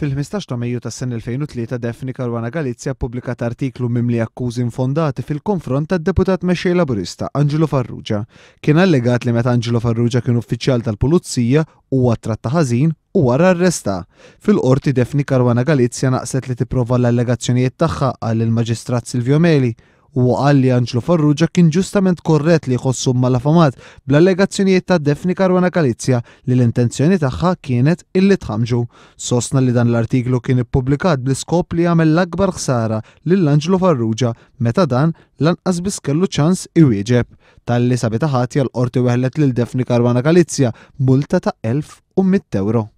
Fil-15 ta' Mejju tas sen 2003 Defni Karwana Galizja pubblikat artiklu mimli akkużi infondati fil-konfront tad deputat mexej Laburista Angelo Farrugia. Kien allegat li meta Angelo Farrugia kien uffiċjal tal-Pulizija huwa tratta ħażin u wara arresta. Fil-qorti Defni Karwana Galizja naqset li tipprova l-allegazzjonijiet tagħha għall maġistrat Silvio Meli u għal li Anġlu Farrugia kien ġustament korret li jħossu mal-affamat bl-allegazzjonijiet ta' Defni Karwana Kalizja li l-intenzjoni tagħha kienet illi tħamġu. Sosna li dan l-artiklu kien ippubblikat bl-iskop li jagħmel l-akbar ħsara lil Anġlu Farrugia meta dan lanqas biss kellu ċans iwieġeb. Tal-li sabitaħati l qorti weħlet lil Defni Karwana Kalizja multa ta' 1100 euro.